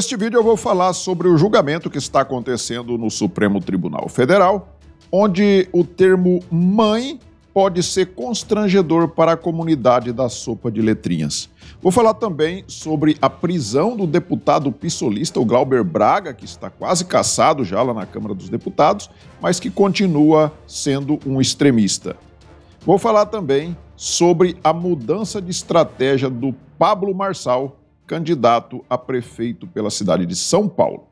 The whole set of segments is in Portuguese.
Neste vídeo eu vou falar sobre o julgamento que está acontecendo no Supremo Tribunal Federal, onde o termo mãe pode ser constrangedor para a comunidade da sopa de letrinhas. Vou falar também sobre a prisão do deputado pissolista, o Glauber Braga, que está quase caçado já lá na Câmara dos Deputados, mas que continua sendo um extremista. Vou falar também sobre a mudança de estratégia do Pablo Marçal candidato a prefeito pela cidade de São Paulo.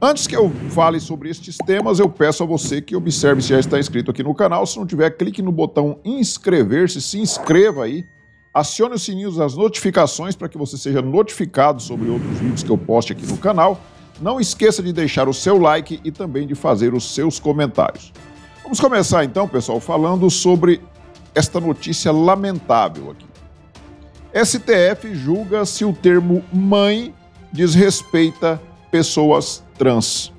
Antes que eu fale sobre estes temas, eu peço a você que observe se já está inscrito aqui no canal. Se não tiver, clique no botão inscrever-se, se inscreva aí. Acione o sininho das notificações para que você seja notificado sobre outros vídeos que eu poste aqui no canal. Não esqueça de deixar o seu like e também de fazer os seus comentários. Vamos começar então, pessoal, falando sobre esta notícia lamentável aqui. STF julga se o termo mãe desrespeita pessoas trans.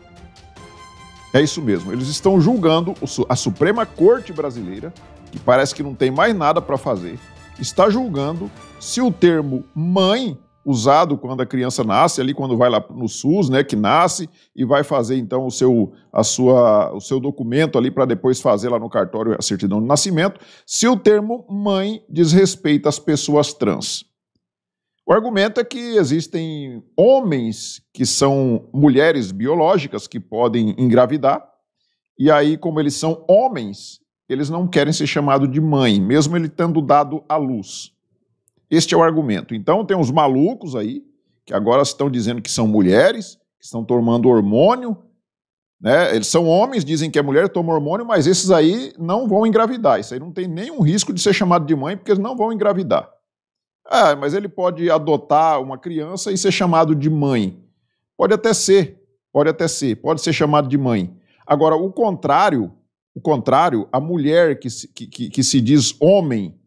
É isso mesmo, eles estão julgando a Suprema Corte Brasileira, que parece que não tem mais nada para fazer, está julgando se o termo mãe usado quando a criança nasce, ali quando vai lá no SUS, né, que nasce e vai fazer então o seu a sua o seu documento ali para depois fazer lá no cartório a certidão de nascimento, se o termo mãe desrespeita as pessoas trans. O argumento é que existem homens que são mulheres biológicas que podem engravidar, e aí, como eles são homens, eles não querem ser chamados de mãe, mesmo ele tendo dado à luz. Este é o argumento. Então, tem uns malucos aí, que agora estão dizendo que são mulheres, que estão tomando hormônio. Né? Eles são homens, dizem que é mulher, toma hormônio, mas esses aí não vão engravidar. Isso aí não tem nenhum risco de ser chamado de mãe, porque eles não vão engravidar. Ah, mas ele pode adotar uma criança e ser chamado de mãe. Pode até ser, pode até ser, pode ser chamado de mãe. Agora, o contrário, o contrário, a mulher que se, que, que, que se diz homem,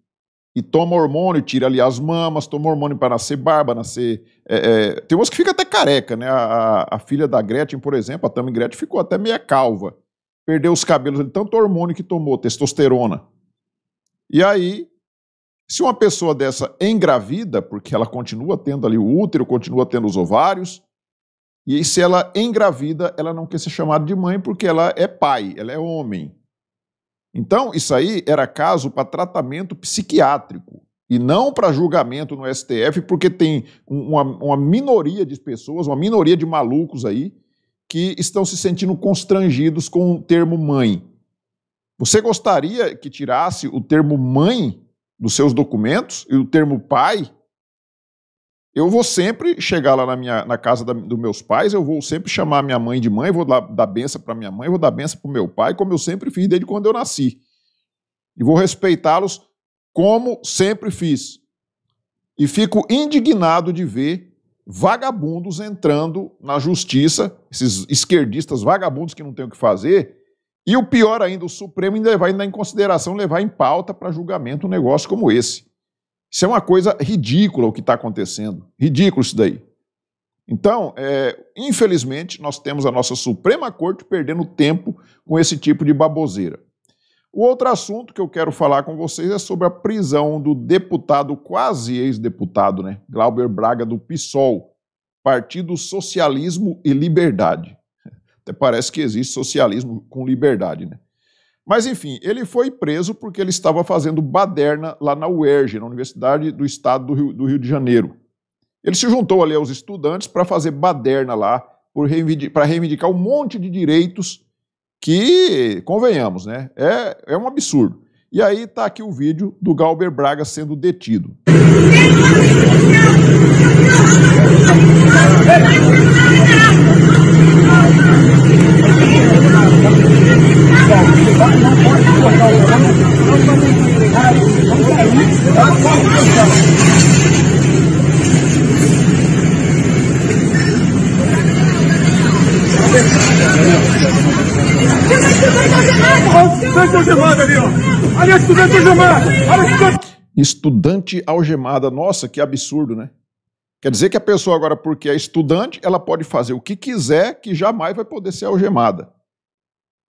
e toma hormônio, tira ali as mamas, toma hormônio para nascer barba, nascer. É, é, tem umas que fica até careca, né? A, a, a, filha da Gretchen, por exemplo, a Tammy Gretchen, ficou até meia calva. Perdeu os cabelos, de tanto hormônio que tomou, testosterona. E aí, se uma pessoa dessa engravida, porque ela continua tendo ali o útero, continua tendo os ovários, e se ela engravida, ela não quer ser chamada de mãe porque ela é pai, ela é homem. Então, isso aí era caso para tratamento psiquiátrico e não para julgamento no STF, porque tem uma, uma, minoria de pessoas, uma minoria de malucos aí, que estão se sentindo constrangidos com o termo mãe. Você gostaria que tirasse o termo mãe dos seus documentos e o termo pai? Eu vou sempre chegar lá na, minha, na casa da, dos meus pais, eu vou sempre chamar minha mãe de mãe, vou dar, dar benção para minha mãe, vou dar benção para o meu pai, como eu sempre fiz desde quando eu nasci. E vou respeitá-los como sempre fiz. E fico indignado de ver vagabundos entrando na justiça, esses esquerdistas vagabundos que não têm o que fazer, e o pior ainda, o Supremo ainda vai ainda em consideração levar em pauta para julgamento um negócio como esse. Isso é uma coisa ridícula o que está acontecendo. Ridículo isso daí. Então, é, infelizmente, nós temos a nossa Suprema Corte perdendo tempo com esse tipo de baboseira. O outro assunto que eu quero falar com vocês é sobre a prisão do deputado, quase ex-deputado, né? Glauber Braga, do PSOL, Partido Socialismo e Liberdade. Até parece que existe socialismo com liberdade, né? Mas, enfim, ele foi preso porque ele estava fazendo baderna lá na UERJ, na Universidade do Estado do Rio, do Rio de Janeiro. Ele se juntou ali aos estudantes para fazer baderna lá, para reivindicar, reivindicar um monte de direitos que, convenhamos, né, é, é um absurdo. E aí está aqui o vídeo do Galber Braga sendo detido. Estudante algemada. Nossa, que absurdo, né? Quer dizer que a pessoa agora, porque é estudante, ela pode fazer o que quiser que jamais vai poder ser algemada.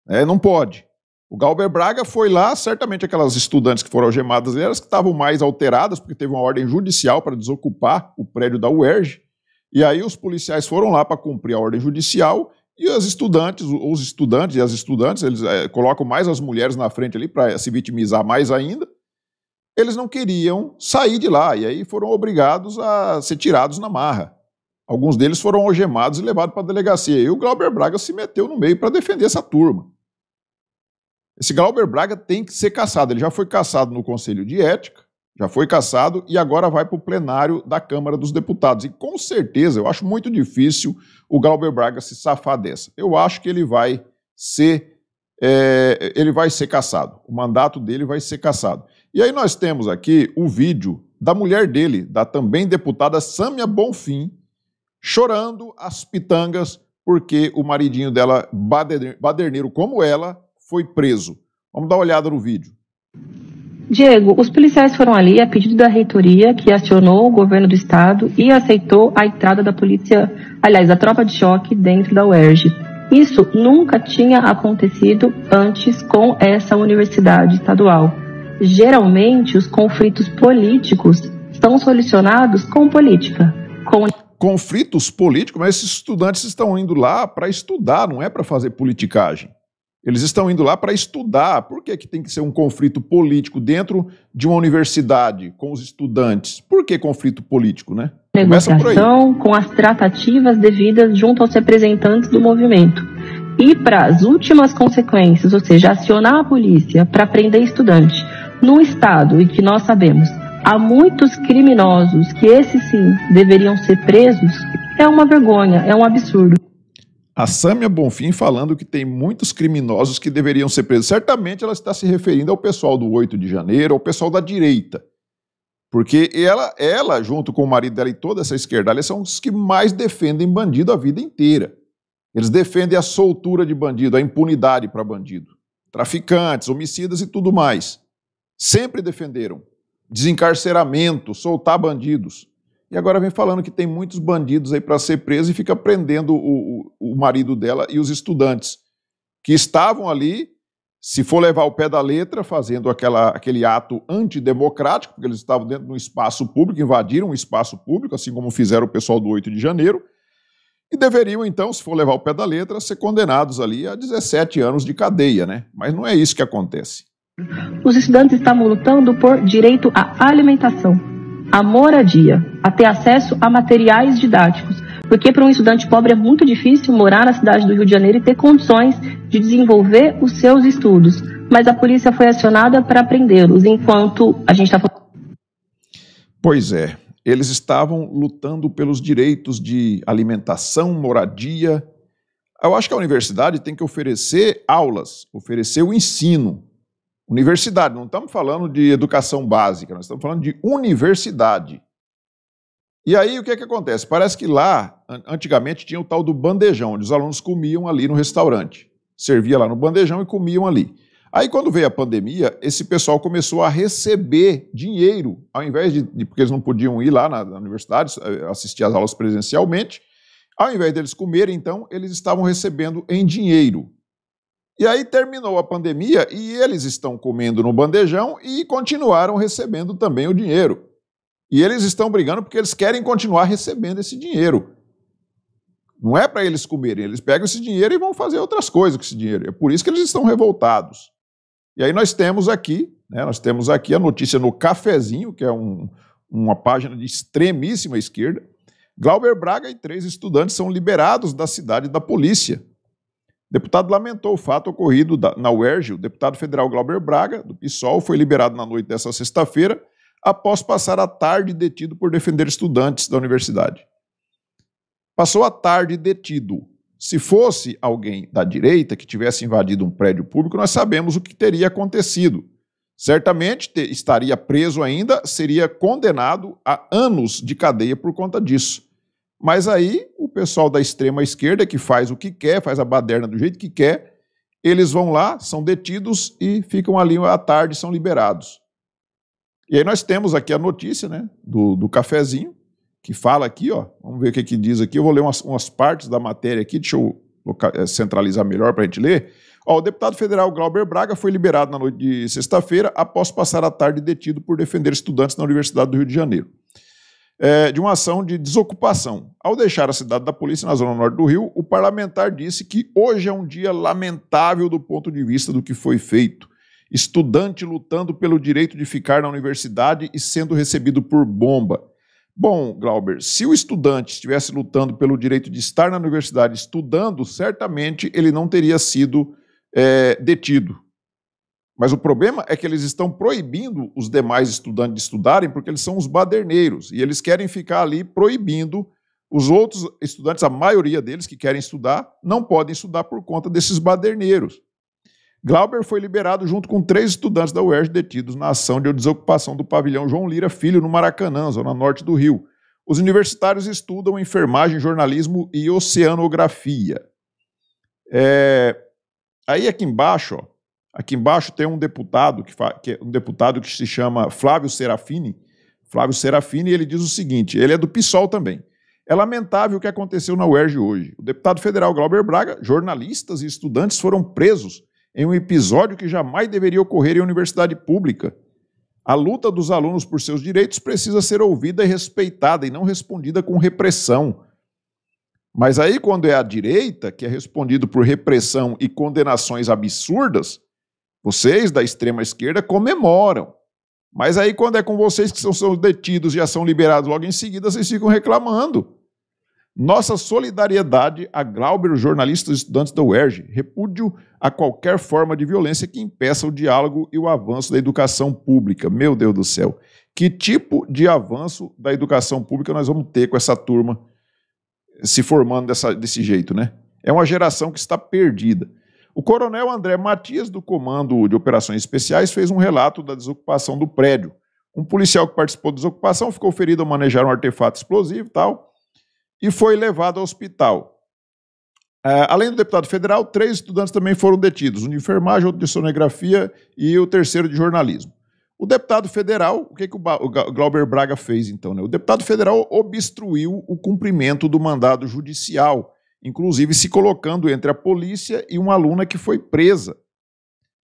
É, não pode. O Galber Braga foi lá, certamente aquelas estudantes que foram algemadas elas que estavam mais alteradas, porque teve uma ordem judicial para desocupar o prédio da UERJ. E aí os policiais foram lá para cumprir a ordem judicial e as estudantes, os estudantes e as estudantes, eles é, colocam mais as mulheres na frente ali para se vitimizar mais ainda. Eles não queriam sair de lá e aí foram obrigados a ser tirados na marra. Alguns deles foram algemados e levados para a delegacia. E o Glauber Braga se meteu no meio para defender essa turma. Esse Glauber Braga tem que ser caçado. Ele já foi caçado no Conselho de Ética, já foi caçado e agora vai para o plenário da Câmara dos Deputados. E com certeza, eu acho muito difícil o Glauber Braga se safar dessa. Eu acho que ele vai ser é, ele vai ser caçado. O mandato dele vai ser caçado. E aí nós temos aqui o vídeo da mulher dele, da também deputada Sâmia Bonfim, chorando as pitangas porque o maridinho dela, baderneiro como ela, foi preso. Vamos dar uma olhada no vídeo. Diego, os policiais foram ali a pedido da reitoria, que acionou o governo do estado e aceitou a entrada da polícia, aliás, da tropa de choque dentro da UERJ. Isso nunca tinha acontecido antes com essa universidade estadual. Geralmente, os conflitos políticos são solucionados com política. Com... Conflitos políticos, mas esses estudantes estão indo lá para estudar, não é para fazer politicagem. Eles estão indo lá para estudar. Por que, que tem que ser um conflito político dentro de uma universidade com os estudantes? Por que conflito político, né? Negociação com as tratativas devidas junto aos representantes do movimento. E para as últimas consequências, ou seja, acionar a polícia para prender estudante num estado em que nós sabemos há muitos criminosos que esses sim deveriam ser presos, é uma vergonha, é um absurdo. A Sâmia Bonfim falando que tem muitos criminosos que deveriam ser presos. Certamente ela está se referindo ao pessoal do 8 de janeiro, ao pessoal da direita. Porque ela, ela junto com o marido dela e toda essa esquerda, são os que mais defendem bandido a vida inteira. Eles defendem a soltura de bandido, a impunidade para bandido. Traficantes, homicidas e tudo mais. Sempre defenderam desencarceramento, soltar bandidos. E agora vem falando que tem muitos bandidos aí para ser preso e fica prendendo o, o, o, marido dela e os estudantes que estavam ali, se for levar o pé da letra, fazendo aquela, aquele ato antidemocrático, porque eles estavam dentro de um espaço público, invadiram um espaço público, assim como fizeram o pessoal do 8 de janeiro, e deveriam, então, se for levar o pé da letra, ser condenados ali a 17 anos de cadeia, né? Mas não é isso que acontece. Os estudantes estavam lutando por direito à alimentação a moradia, a ter acesso a materiais didáticos. Porque para um estudante pobre é muito difícil morar na cidade do Rio de Janeiro e ter condições de desenvolver os seus estudos. Mas a polícia foi acionada para prendê-los, enquanto a gente está falando. Pois é, eles estavam lutando pelos direitos de alimentação, moradia. Eu acho que a universidade tem que oferecer aulas, oferecer o ensino. Universidade, não estamos falando de educação básica, nós estamos falando de universidade. E aí o que é que acontece? Parece que lá, antigamente, tinha o tal do bandejão, onde os alunos comiam ali no restaurante. Servia lá no bandejão e comiam ali. Aí, quando veio a pandemia, esse pessoal começou a receber dinheiro, ao invés de. porque eles não podiam ir lá na, na universidade, eh, assistir às aulas presencialmente, ao invés deles comerem, então, eles estavam recebendo em dinheiro. E aí terminou a pandemia e eles estão comendo no bandejão e continuaram recebendo também o dinheiro. E eles estão brigando porque eles querem continuar recebendo esse dinheiro. Não é para eles comerem, eles pegam esse dinheiro e vão fazer outras coisas com esse dinheiro. É por isso que eles estão revoltados. E aí nós temos aqui, né, nós temos aqui a notícia no Cafezinho, que é um, uma página de extremíssima esquerda. Glauber Braga e três estudantes são liberados da cidade da polícia deputado lamentou o fato ocorrido na UERJ. O deputado federal Glauber Braga, do PSOL, foi liberado na noite dessa sexta-feira, após passar a tarde detido por defender estudantes da universidade. Passou a tarde detido. Se fosse alguém da direita que tivesse invadido um prédio público, nós sabemos o que teria acontecido. Certamente estaria preso ainda, seria condenado a anos de cadeia por conta disso. Mas aí o pessoal da extrema esquerda, que faz o que quer, faz a baderna do jeito que quer, eles vão lá, são detidos e ficam ali à tarde, são liberados. E aí nós temos aqui a notícia né, do, do cafezinho, que fala aqui, ó, vamos ver o que, que diz aqui. Eu vou ler umas, umas partes da matéria aqui, deixa eu eh, centralizar melhor para a gente ler. Ó, o deputado federal Glauber Braga foi liberado na noite de sexta-feira após passar a tarde detido por defender estudantes na Universidade do Rio de Janeiro é, de uma ação de desocupação. Ao deixar a cidade da polícia na zona norte do Rio, o parlamentar disse que hoje é um dia lamentável do ponto de vista do que foi feito. Estudante lutando pelo direito de ficar na universidade e sendo recebido por bomba. Bom, Glauber, se o estudante estivesse lutando pelo direito de estar na universidade estudando, certamente ele não teria sido é, detido. Mas o problema é que eles estão proibindo os demais estudantes de estudarem porque eles são os baderneiros e eles querem ficar ali proibindo os outros estudantes, a maioria deles que querem estudar, não podem estudar por conta desses baderneiros. Glauber foi liberado junto com três estudantes da UERJ detidos na ação de desocupação do pavilhão João Lira Filho, no Maracanã, zona norte do Rio. Os universitários estudam enfermagem, jornalismo e oceanografia. É... Aí aqui embaixo, ó, Aqui embaixo tem um deputado que, que é um deputado que se chama Flávio Serafini. Flávio Serafini, ele diz o seguinte, ele é do PSOL também. É lamentável o que aconteceu na UERJ hoje. O deputado federal Glauber Braga, jornalistas e estudantes foram presos em um episódio que jamais deveria ocorrer em universidade pública. A luta dos alunos por seus direitos precisa ser ouvida e respeitada e não respondida com repressão. Mas aí, quando é a direita, que é respondido por repressão e condenações absurdas, vocês da extrema esquerda comemoram. Mas aí, quando é com vocês que são, são detidos e já são liberados logo em seguida, vocês ficam reclamando. Nossa solidariedade a Glauber, jornalistas e estudantes da UERJ. Repúdio a qualquer forma de violência que impeça o diálogo e o avanço da educação pública. Meu Deus do céu. Que tipo de avanço da educação pública nós vamos ter com essa turma se formando dessa, desse jeito, né? É uma geração que está perdida. O coronel André Matias, do Comando de Operações Especiais, fez um relato da desocupação do prédio. Um policial que participou da desocupação ficou ferido ao manejar um artefato explosivo e tal, e foi levado ao hospital. É, além do deputado federal, três estudantes também foram detidos: um de enfermagem, outro de sonografia e o terceiro de jornalismo. O deputado federal, o que, que o, o, Glauber Braga fez então? Né? O deputado federal obstruiu o cumprimento do mandado judicial inclusive se colocando entre a polícia e uma aluna que foi presa.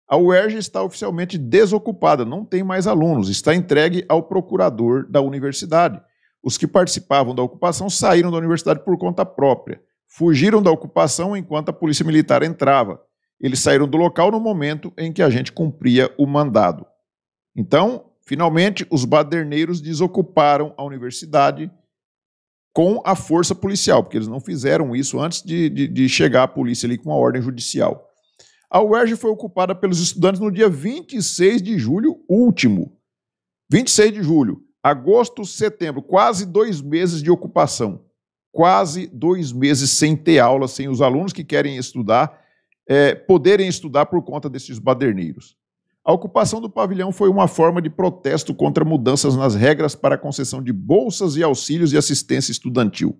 A UERJ está oficialmente desocupada, não tem mais alunos, está entregue ao procurador da universidade. Os que participavam da ocupação saíram da universidade por conta própria, fugiram da ocupação enquanto a polícia militar entrava. Eles saíram do local no momento em que a gente cumpria o mandado. Então, finalmente, os baderneiros desocuparam a universidade com a força policial, porque eles não fizeram isso antes de, de, de chegar a polícia ali com a ordem judicial. A UERJ foi ocupada pelos estudantes no dia 26 de julho último. 26 de julho, agosto, setembro, quase dois meses de ocupação. Quase dois meses sem ter aula, sem os alunos que querem estudar, é, poderem estudar por conta desses baderneiros. A ocupação do pavilhão foi uma forma de protesto contra mudanças nas regras para a concessão de bolsas e auxílios e assistência estudantil.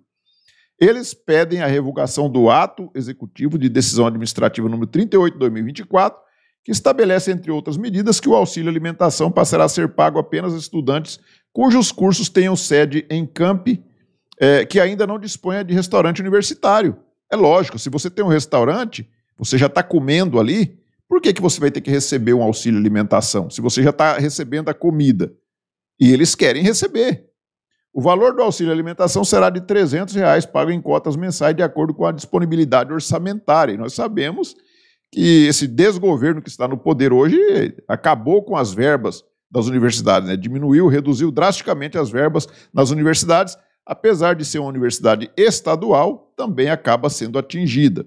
Eles pedem a revogação do ato executivo de decisão administrativa número 38/2024, que estabelece entre outras medidas que o auxílio alimentação passará a ser pago apenas a estudantes cujos cursos tenham sede em campi é, que ainda não disponha de restaurante universitário. É lógico, se você tem um restaurante, você já está comendo ali, por que, que você vai ter que receber um auxílio alimentação se você já está recebendo a comida? E eles querem receber. O valor do auxílio alimentação será de R$ 300 reais, pago em cotas mensais de acordo com a disponibilidade orçamentária. E nós sabemos que esse desgoverno que está no poder hoje acabou com as verbas das universidades, né? diminuiu, reduziu drasticamente as verbas nas universidades, apesar de ser uma universidade estadual, também acaba sendo atingida.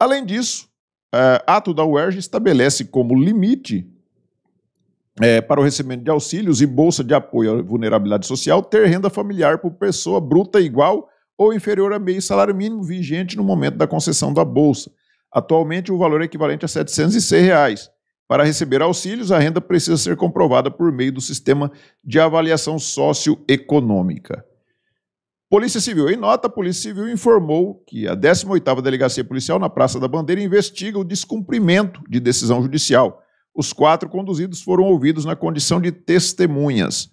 Além disso, uh, ato da UERJ estabelece como limite é, para o recebimento de auxílios e bolsa de apoio à vulnerabilidade social ter renda familiar por pessoa bruta igual ou inferior a meio salário mínimo vigente no momento da concessão da bolsa. Atualmente, o valor é equivalente a R$ 706. Reais. Para receber auxílios, a renda precisa ser comprovada por meio do sistema de avaliação socioeconômica. Polícia Civil. Em nota, a Polícia Civil informou que a 18ª Delegacia Policial na Praça da Bandeira investiga o descumprimento de decisão judicial. Os quatro conduzidos foram ouvidos na condição de testemunhas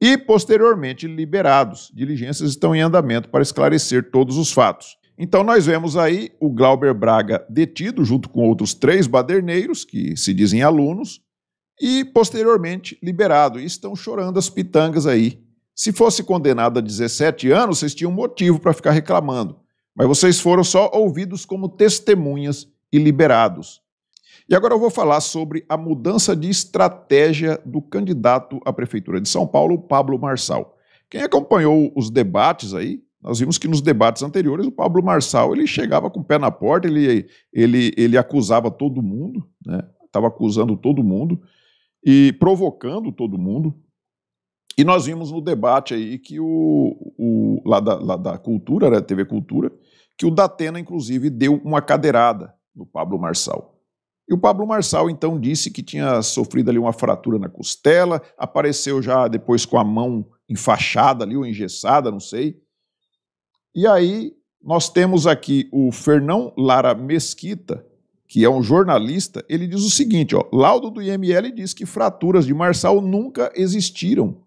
e posteriormente liberados. Diligências estão em andamento para esclarecer todos os fatos. Então nós vemos aí o Glauber Braga detido junto com outros três baderneiros que se dizem alunos e posteriormente liberado. E estão chorando as pitangas aí se fosse condenado a 17 anos, vocês tinham motivo para ficar reclamando, mas vocês foram só ouvidos como testemunhas e liberados. E agora eu vou falar sobre a mudança de estratégia do candidato à Prefeitura de São Paulo, Pablo Marçal. Quem acompanhou os debates aí, nós vimos que nos debates anteriores o Pablo Marçal ele chegava com o pé na porta, ele, ele, ele acusava todo mundo, né? Estava acusando todo mundo e provocando todo mundo. E nós vimos no debate aí que o, o lá, da, lá da Cultura, da né, TV Cultura, que o Datena, inclusive, deu uma cadeirada no Pablo Marçal. E o Pablo Marçal, então, disse que tinha sofrido ali uma fratura na costela, apareceu já depois com a mão enfaixada ali, ou engessada, não sei. E aí nós temos aqui o Fernão Lara Mesquita, que é um jornalista, ele diz o seguinte, ó, laudo do IML diz que fraturas de Marçal nunca existiram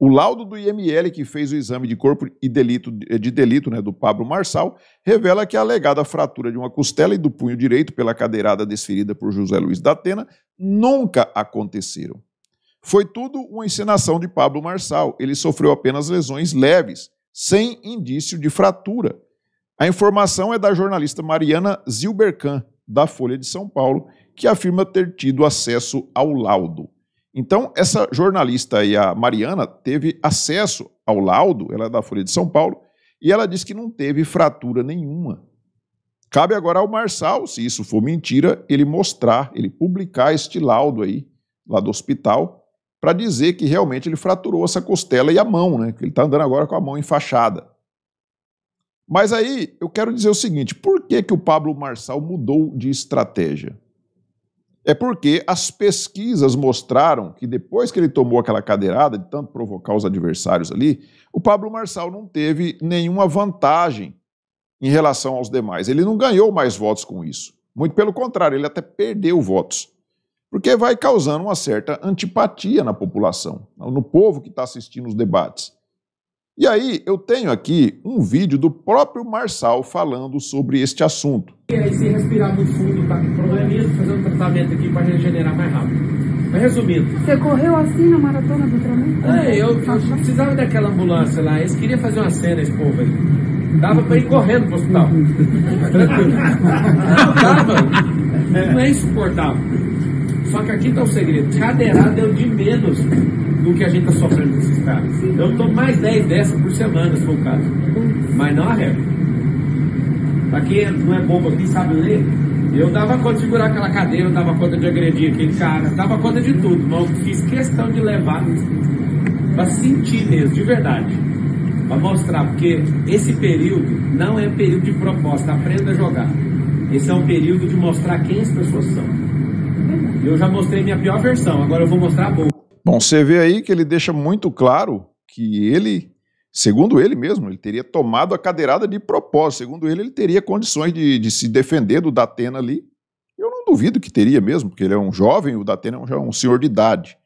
o laudo do IML, que fez o exame de corpo e delito, de delito né, do Pablo Marçal, revela que a alegada fratura de uma costela e do punho direito pela cadeirada desferida por José Luiz da Atena nunca aconteceram. Foi tudo uma encenação de Pablo Marçal. Ele sofreu apenas lesões leves, sem indício de fratura. A informação é da jornalista Mariana Zilbercan, da Folha de São Paulo, que afirma ter tido acesso ao laudo. Então, essa jornalista aí, a Mariana, teve acesso ao laudo, ela é da Folha de São Paulo, e ela disse que não teve fratura nenhuma. Cabe agora ao Marçal, se isso for mentira, ele mostrar, ele publicar este laudo aí, lá do hospital, para dizer que realmente ele fraturou essa costela e a mão, né? Que ele está andando agora com a mão enfaixada. Mas aí eu quero dizer o seguinte: por que, que o Pablo Marçal mudou de estratégia? é porque as pesquisas mostraram que depois que ele tomou aquela cadeirada, de tanto provocar os adversários ali, o Pablo Marçal não teve nenhuma vantagem em relação aos demais. Ele não ganhou mais votos com isso. Muito pelo contrário, ele até perdeu votos. Porque vai causando uma certa antipatia na população, no povo que está assistindo os debates. E aí, eu tenho aqui um vídeo do próprio Marçal falando sobre este assunto. Aí, se respirar muito fundo, tá com probleminha, fazer um tratamento aqui para regenerar mais rápido. Mas resumindo. Você correu assim na maratona do tratamento? É, eu, eu precisava daquela ambulância lá. Eles queriam fazer uma cena, esse povo aí. Dava para ir correndo pro hospital. Tranquilo. Não, dava. Não é insuportável. Só que aqui tá o segredo. Cadeirada é o de menos. O que a gente está sofrendo com esses caras. Eu tomo mais 10 dessas por semana, se for o caso. Mas não a regra. Para quem não é bobo aqui, sabe ler, eu dava conta de segurar aquela cadeira, eu dava conta de agredir aquele cara, dava conta de tudo, mas eu fiz questão de levar para sentir mesmo, de verdade. Para mostrar, porque esse período não é um período de proposta, aprenda a jogar. Esse é um período de mostrar quem as pessoas são. Eu já mostrei minha pior versão, agora eu vou mostrar a boa. Bom, você vê aí que ele deixa muito claro que ele, segundo ele mesmo, ele teria tomado a cadeirada de propósito. Segundo ele, ele teria condições de, de se defender do Datena ali. Eu não duvido que teria mesmo, porque ele é um jovem, o Datena é um, é um senhor de idade.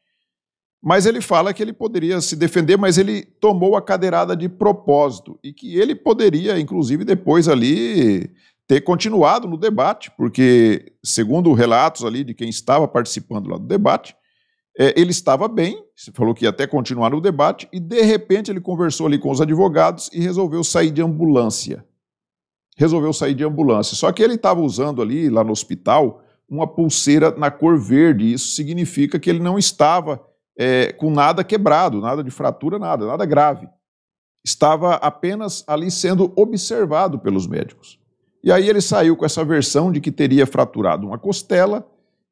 Mas ele fala que ele poderia se defender, mas ele tomou a cadeirada de propósito e que ele poderia, inclusive, depois ali ter continuado no debate, porque, segundo relatos ali de quem estava participando lá do debate, é, ele estava bem, falou que ia até continuar no debate, e de repente ele conversou ali com os advogados e resolveu sair de ambulância. Resolveu sair de ambulância. Só que ele estava usando ali, lá no hospital, uma pulseira na cor verde. Isso significa que ele não estava é, com nada quebrado, nada de fratura, nada, nada grave. Estava apenas ali sendo observado pelos médicos. E aí ele saiu com essa versão de que teria fraturado uma costela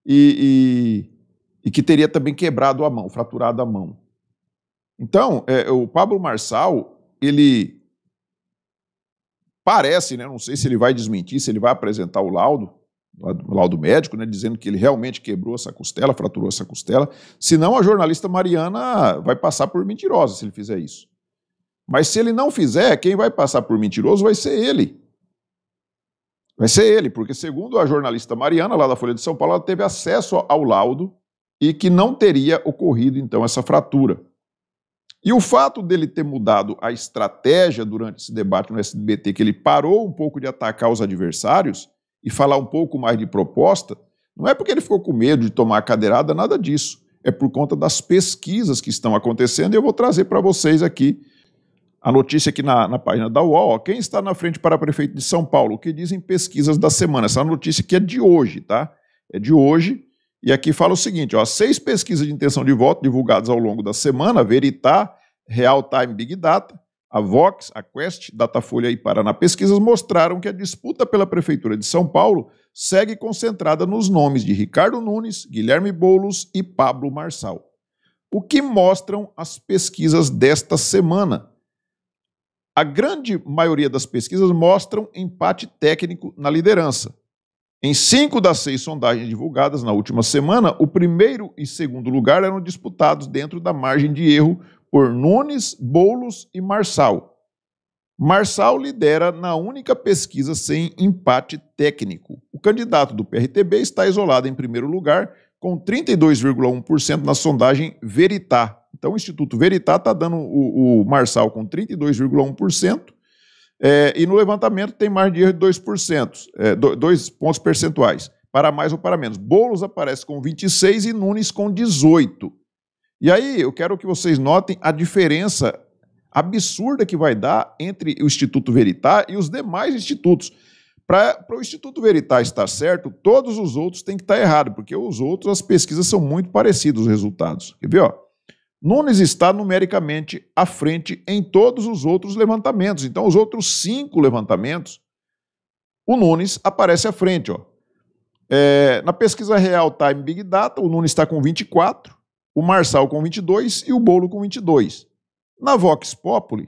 e, e e que teria também quebrado a mão, fraturado a mão. Então, é, o Pablo Marçal, ele parece, né, não sei se ele vai desmentir, se ele vai apresentar o laudo, o laudo médico, né, dizendo que ele realmente quebrou essa costela, fraturou essa costela, senão a jornalista Mariana vai passar por mentirosa se ele fizer isso. Mas se ele não fizer, quem vai passar por mentiroso vai ser ele. Vai ser ele, porque segundo a jornalista Mariana, lá da Folha de São Paulo, ela teve acesso ao laudo e que não teria ocorrido então essa fratura. E o fato dele ter mudado a estratégia durante esse debate no SBT, que ele parou um pouco de atacar os adversários e falar um pouco mais de proposta, não é porque ele ficou com medo de tomar a cadeirada, nada disso. É por conta das pesquisas que estão acontecendo e eu vou trazer para vocês aqui a notícia aqui na, na página da UOL. quem está na frente para prefeito de São Paulo? O que dizem pesquisas da semana? Essa é notícia que é de hoje, tá? É de hoje e aqui fala o seguinte: ó, seis pesquisas de intenção de voto divulgadas ao longo da semana, Veritá, Real Time Big Data, a Vox, a Quest, Datafolha e Paraná Pesquisas mostraram que a disputa pela Prefeitura de São Paulo segue concentrada nos nomes de Ricardo Nunes, Guilherme Boulos e Pablo Marçal. O que mostram as pesquisas desta semana? A grande maioria das pesquisas mostram empate técnico na liderança. Em cinco das seis sondagens divulgadas na última semana, o primeiro e segundo lugar eram disputados dentro da margem de erro por Nunes, Boulos e Marçal. Marçal lidera na única pesquisa sem empate técnico. O candidato do PRTB está isolado em primeiro lugar, com 32,1% na sondagem Veritá. Então, o Instituto Veritá está dando o, o Marçal com 32,1% é, e no levantamento tem mais de 2%, é, pontos percentuais, para mais ou para menos. Boulos aparece com 26 e Nunes com 18. E aí eu quero que vocês notem a diferença absurda que vai dar entre o Instituto Veritá e os demais institutos. Para o Instituto Veritá estar certo, todos os outros têm que estar errado, porque os outros, as pesquisas são muito parecidas, os resultados. Quer ver? Ó? Nunes está numericamente à frente em todos os outros levantamentos. Então, os outros cinco levantamentos, o Nunes aparece à frente. Ó. É, na pesquisa Real Time Big Data, o Nunes está com 24, o Marçal com 22 e o Bolo com 22. Na Vox Populi,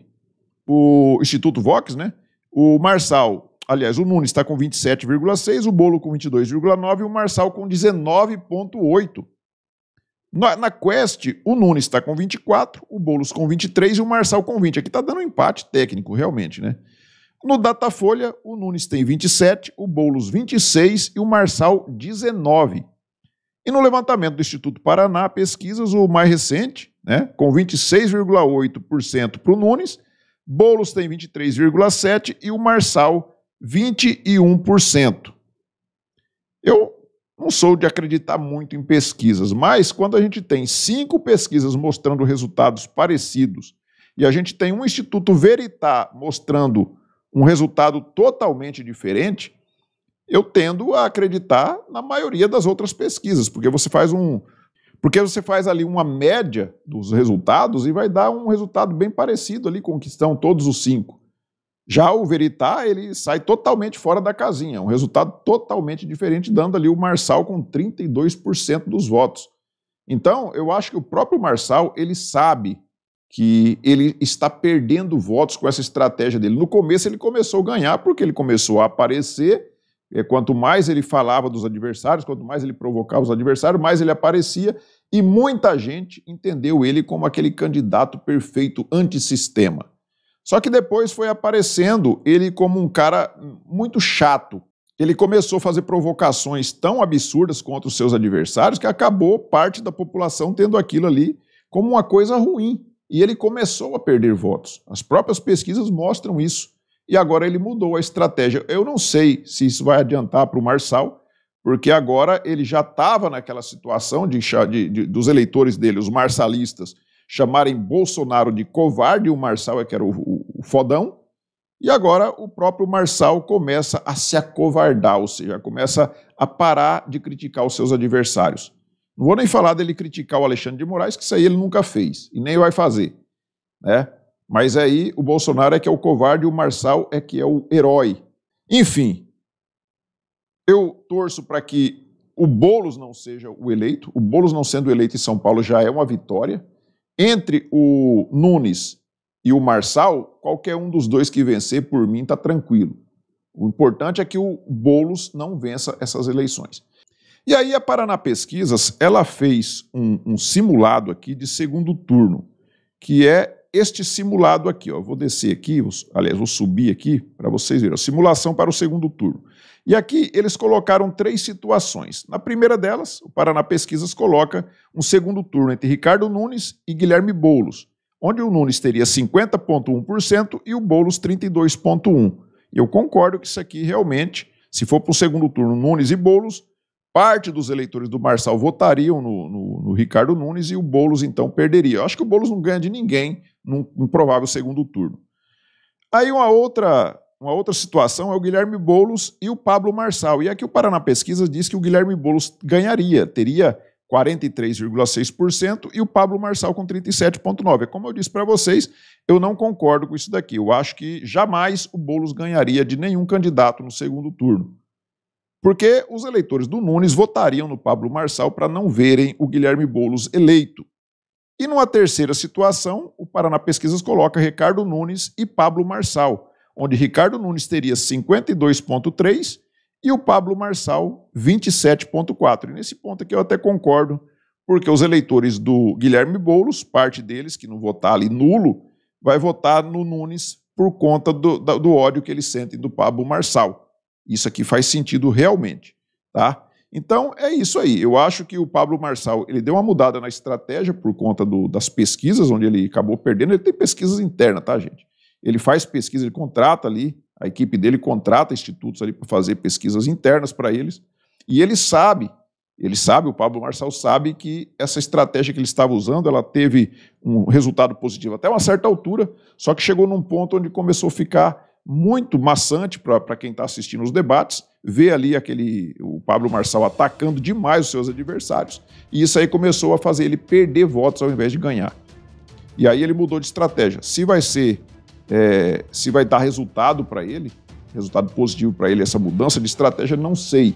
o Instituto Vox, né? O Marçal, aliás, o Nunes está com 27,6, o Bolo com 22,9 e o Marçal com 19,8 na, na Quest, o Nunes está com 24, o Boulos com 23 e o Marçal com 20. Aqui está dando um empate técnico, realmente, né? No Datafolha, o Nunes tem 27, o Boulos 26 e o Marçal 19. E no levantamento do Instituto Paraná, pesquisas, o mais recente, né, com 26,8% para o Nunes, Boulos tem 23,7% e o Marçal 21%. Eu não sou de acreditar muito em pesquisas, mas quando a gente tem cinco pesquisas mostrando resultados parecidos e a gente tem um Instituto Veritá mostrando um resultado totalmente diferente, eu tendo a acreditar na maioria das outras pesquisas, porque você faz um porque você faz ali uma média dos resultados e vai dar um resultado bem parecido ali com o que estão todos os cinco. Já o Veritá, ele sai totalmente fora da casinha, um resultado totalmente diferente, dando ali o Marçal com 32% dos votos. Então, eu acho que o próprio Marçal, ele sabe que ele está perdendo votos com essa estratégia dele. No começo ele começou a ganhar porque ele começou a aparecer, é, quanto mais ele falava dos adversários, quanto mais ele provocava os adversários, mais ele aparecia e muita gente entendeu ele como aquele candidato perfeito antissistema. Só que depois foi aparecendo ele como um cara muito chato. Ele começou a fazer provocações tão absurdas contra os seus adversários que acabou parte da população tendo aquilo ali como uma coisa ruim. E ele começou a perder votos. As próprias pesquisas mostram isso. E agora ele mudou a estratégia. Eu não sei se isso vai adiantar para o Marçal, porque agora ele já estava naquela situação de, de, de, dos eleitores dele, os marçalistas, chamarem Bolsonaro de covarde, o Marçal é que era o, o, o fodão, e agora o próprio Marçal começa a se acovardar, ou seja, começa a parar de criticar os seus adversários. Não vou nem falar dele criticar o Alexandre de Moraes, que isso aí ele nunca fez e nem vai fazer. Né? Mas aí o Bolsonaro é que é o covarde e o Marçal é que é o herói. Enfim, eu torço para que o Bolos não seja o eleito. O Bolos não sendo eleito em São Paulo já é uma vitória. Entre o Nunes e o Marçal, qualquer um dos dois que vencer, por mim, está tranquilo. O importante é que o Bolos não vença essas eleições. E aí a Paraná Pesquisas ela fez um, um simulado aqui de segundo turno, que é este simulado aqui. Ó. Eu vou descer aqui, aliás, vou subir aqui para vocês verem. A simulação para o segundo turno. E aqui eles colocaram três situações. Na primeira delas, o Paraná Pesquisas coloca um segundo turno entre Ricardo Nunes e Guilherme Boulos, onde o Nunes teria 50,1% e o Boulos 32,1%. Eu concordo que isso aqui realmente, se for para o segundo turno Nunes e Boulos, parte dos eleitores do Marçal votariam no, no, no, Ricardo Nunes e o Boulos então perderia. Eu acho que o Boulos não ganha de ninguém num, num provável segundo turno. Aí uma outra uma outra situação é o Guilherme Bolos e o Pablo Marçal. E aqui o Paraná Pesquisa diz que o Guilherme Bolos ganharia, teria 43,6% e o Pablo Marçal com 37,9%. Como eu disse para vocês, eu não concordo com isso daqui. Eu acho que jamais o Bolos ganharia de nenhum candidato no segundo turno. Porque os eleitores do Nunes votariam no Pablo Marçal para não verem o Guilherme Bolos eleito. E numa terceira situação, o Paraná Pesquisas coloca Ricardo Nunes e Pablo Marçal onde Ricardo Nunes teria 52,3% e o Pablo Marçal 27,4%. E nesse ponto aqui eu até concordo, porque os eleitores do Guilherme Boulos, parte deles que não votar ali nulo, vai votar no Nunes por conta do, do ódio que eles sentem do Pablo Marçal. Isso aqui faz sentido realmente, tá? Então é isso aí. Eu acho que o Pablo Marçal ele deu uma mudada na estratégia por conta do, das pesquisas, onde ele acabou perdendo. Ele tem pesquisas internas, tá, gente? ele faz pesquisa, ele contrata ali, a equipe dele contrata institutos ali para fazer pesquisas internas para eles, e ele sabe, ele sabe, o Pablo Marçal sabe que essa estratégia que ele estava usando, ela teve um resultado positivo até uma certa altura, só que chegou num ponto onde começou a ficar muito maçante para quem está assistindo os debates, ver ali aquele o Pablo Marçal atacando demais os seus adversários, e isso aí começou a fazer ele perder votos ao invés de ganhar. E aí ele mudou de estratégia. Se vai ser é, se vai dar resultado para ele, resultado positivo para ele, essa mudança de estratégia, não sei.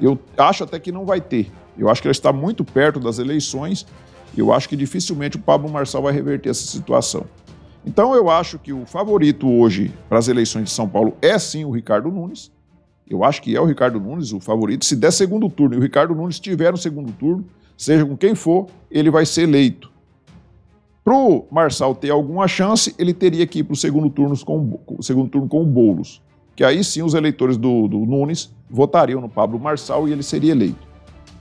Eu acho até que não vai ter. Eu acho que ela está muito perto das eleições. Eu acho que dificilmente o Pablo Marçal vai reverter essa situação. Então eu acho que o favorito hoje para as eleições de São Paulo é sim o Ricardo Nunes. Eu acho que é o Ricardo Nunes o favorito. Se der segundo turno e o Ricardo Nunes tiver no segundo turno, seja com quem for, ele vai ser eleito. Para o Marçal ter alguma chance, ele teria que ir para o segundo turno com, segundo turno com o Boulos, que aí sim os eleitores do, do Nunes votariam no Pablo Marçal e ele seria eleito.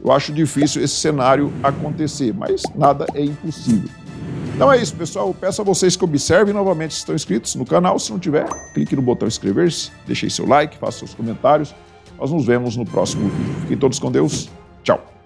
Eu acho difícil esse cenário acontecer, mas nada é impossível. Então é isso, pessoal. Eu peço a vocês que observem novamente se estão inscritos no canal. Se não tiver, clique no botão inscrever-se, deixe seu like, faça seus comentários. Nós nos vemos no próximo vídeo. Fiquem todos com Deus. Tchau.